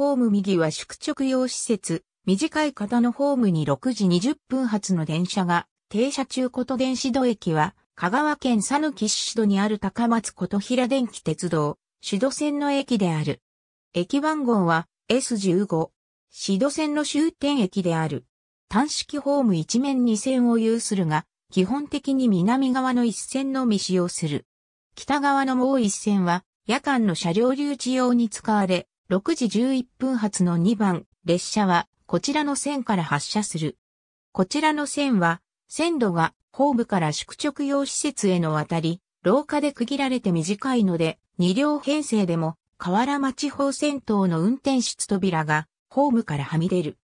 ホーム右は宿直用施設、短い方のホームに6時20分発の電車が停車中こと電子戸駅は香川県讃岐市戸にある高松琴平電気鉄道、市戸線の駅である。駅番号は S15。市戸線の終点駅である。単式ホーム一面2線を有するが、基本的に南側の1線のみ使用する。北側のもう1線は夜間の車両留置用に使われ、6時11分発の2番列車はこちらの線から発車する。こちらの線は線路がホームから宿直用施設への渡り、廊下で区切られて短いので、2両編成でも河原町方線等の運転室扉がホームからはみ出る。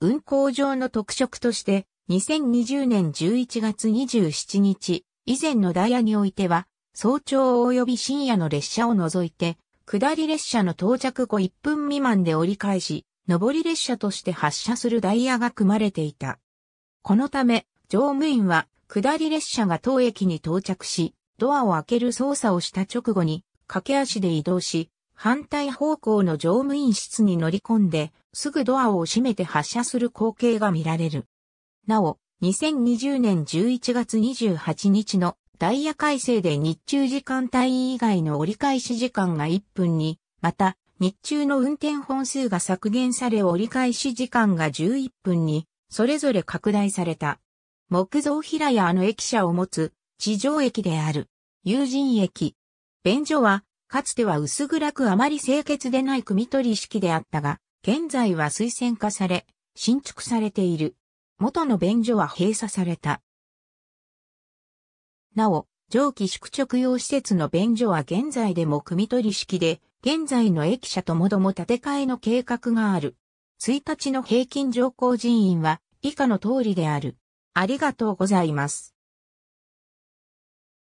運行上の特色として、2020年11月27日以前のダイヤにおいては、早朝及び深夜の列車を除いて、下り列車の到着後1分未満で折り返し、上り列車として発車するダイヤが組まれていた。このため、乗務員は、下り列車が当駅に到着し、ドアを開ける操作をした直後に、駆け足で移動し、反対方向の乗務員室に乗り込んで、すぐドアを閉めて発車する光景が見られる。なお、2020年11月28日のダイヤ改正で日中時間帯以外の折り返し時間が1分に、また、日中の運転本数が削減され折り返し時間が11分に、それぞれ拡大された。木造平屋の駅舎を持つ地上駅である。友人駅。便所は、かつては薄暗くあまり清潔でない組取り式であったが、現在は推薦化され、新築されている。元の便所は閉鎖された。なお、蒸気宿直用施設の便所は現在でも組取り式で、現在の駅舎ともども建て替えの計画がある。1日の平均乗降人員は以下の通りである。ありがとうございます。